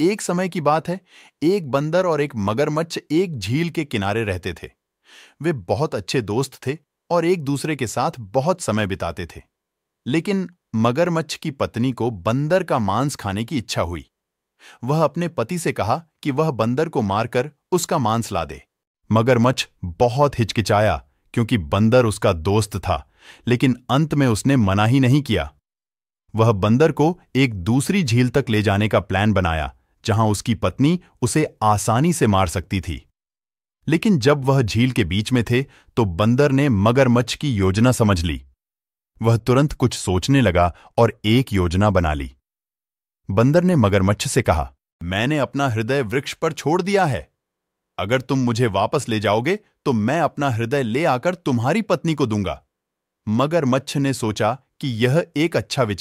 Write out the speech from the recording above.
एक समय की बात है एक बंदर और एक मगरमच्छ एक झील के किनारे रहते थे वे बहुत अच्छे दोस्त थे और एक दूसरे के साथ बहुत समय बिताते थे लेकिन मगरमच्छ की पत्नी को बंदर का मांस खाने की इच्छा हुई वह अपने पति से कहा कि वह बंदर को मारकर उसका मांस ला दे मगरमच्छ बहुत हिचकिचाया क्योंकि बंदर उसका दोस्त था लेकिन अंत में उसने मना ही नहीं किया वह बंदर को एक दूसरी झील तक ले जाने का प्लान बनाया जहां उसकी पत्नी उसे आसानी से मार सकती थी लेकिन जब वह झील के बीच में थे तो बंदर ने मगरमच्छ की योजना समझ ली वह तुरंत कुछ सोचने लगा और एक योजना बना ली बंदर ने मगरमच्छ से कहा मैंने अपना हृदय वृक्ष पर छोड़ दिया है अगर तुम मुझे वापस ले जाओगे तो मैं अपना हृदय ले आकर तुम्हारी पत्नी को दूंगा मगरमच्छ ने सोचा कि यह एक अच्छा विचार